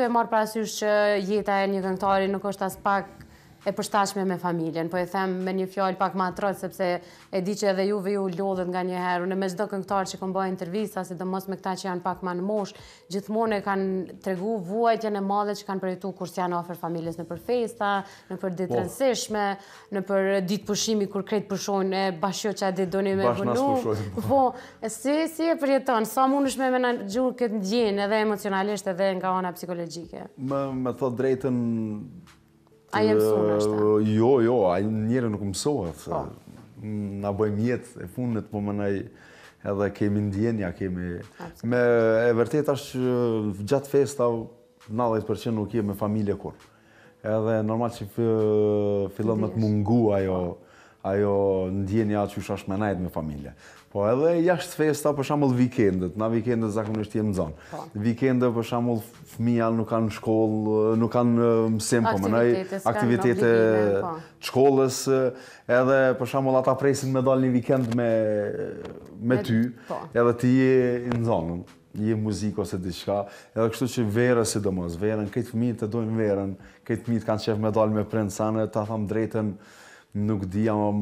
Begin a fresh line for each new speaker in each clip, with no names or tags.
të marë parasysh që jeta e një këngëtari nuk është as pak e përshtashme me familjen, po e them me një fjallë pak ma atrat, sepse e di që edhe juve ju lodhët nga një herë, në me do këngtarë që këmë bëjë intervisa, si dhe mos me këta që janë pak ma në mosh, gjithmonë e kanë tregu vuajtje në madhe që kanë përjetu kur janë ofer familjes në për festa, në për ditë po. rënsishme, në për ditë pushimi kur kretë pëshojnë e bashkjo që a ditë doni me Po, po si, si e sa me menagju këtë ndjenë edhe emocionalisht edhe nga ona psikologjike?
thot drejtën, A jem sunë është? Jo, jo, a njëre nuk mësohet. Po. Na bëjmë jetë e fundet, po më nëj edhe kemi ndjenja, kemi... Me, e vërtet është gjatë festa, 90% nuk je me familje kur. Edhe normal që fillon me të mungu ajo ajo ndjenja që është me najtë me familje. Po edhe jashtë festa për shambull vikendet, na vikendet zakonisht në zonë. Vikende po. për shambull fëmija nuk kanë shkollë, nuk kanë mësim për mënaj, aktivitete të shkollës, edhe për shambull ata presin me dalë një vikend me, me, ty, po. edhe ti je në zonë je muzikë ose diçka, edhe kështu që verë si do verën, këtë fëmijë të dojmë verën, këtë fëmijë kanë qef me dalë me prinsane, ta tham drejten, nuk di jam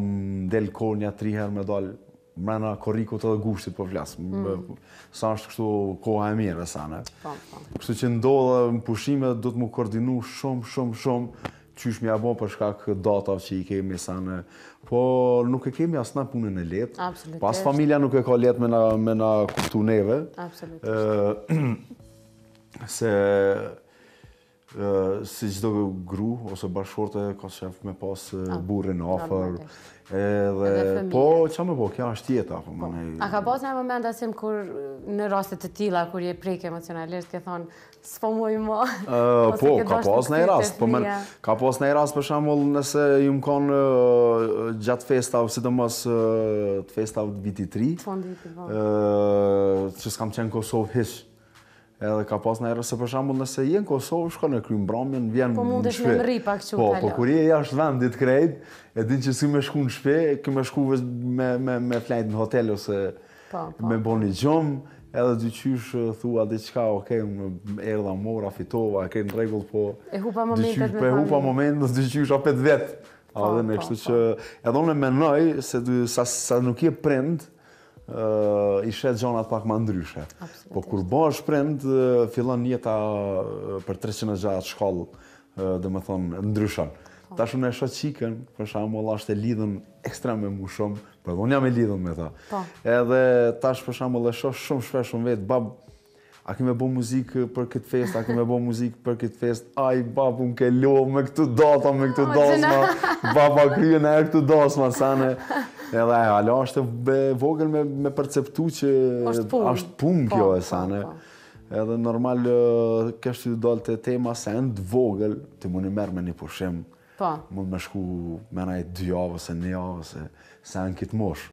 del konja tri herë me dal mrena korrikut edhe gushtit po flas. Mm. Sa është kështu koha e mirë sa ne. Po, po. Kështu që ndodha në pushime do të më koordinu shumë shumë shumë qysh mja bo për shkak datav që i kemi sa ne. Po nuk e kemi asna punën e letë. Absolutisht. Po familja nuk e ka letë me na, me na neve. Absolutisht. se si çdo gru ose bashkëshorte ka shef me pas ah, burrin afër. Edhe po çfarë më po, kjo është jeta po, më A
ka pasur një moment asim kur në raste të tilla kur je prek emocionalisht ke thon s'po më më.
ma? po, ka pasur një rast, po më ka pasur një rast për shembull nëse ju më kanë gjatë festave, sidomos uh, të festave të vitit 3. Ëh, po. që s'kam qenë Kosovë hishë edhe ka pas njërë, se për shambull nëse jenë Kosovë, shko në krymë bramjen, vjenë po në shpe. Po mund është në mëri pak që u kalonë. Po, po kur je jashtë vendit krejt, e din që si me shku në shpe, ki me shku me flajt në hotel, ose po, me bo një gjomë, edhe dy qysh thua dhe qka, oke, më erdha mora, fitova, a në regull, po...
E hupa momentet me Po e hupa
momentet, dhe dy qysh apet vetë. Edhe me kështu që... Edhe onë me nëj, se nuk je prend, i shet gjonat pak ma ndryshe. Po kur është prend, fillon njëta për 306 shkallë, dhe me thonë, ndryshan. Po. Ta shumë e qikën, për shambull, ashtë e lidhën ekstrem me mu shumë, për po dhe unë jam e lidhën me ta. Po. Edhe ta për shambull e shumë shpesh shumë vetë, babë, A kemi bo muzikë për këtë fest, a kemi bo muzikë për këtë fest, aj, babë, unë ke lo, me këtë data, me këtë dasma, baba, kryen e këtë dosma, sane. Edhe ajo alo është vogël me me perceptu që është punë po, kjo e sanë. Po, po. Edhe normal kështë të dalë të tema se e vogël, të mund i merë me një pushim, mund me shku me naj dy javë ose një javë se e në kitë moshë.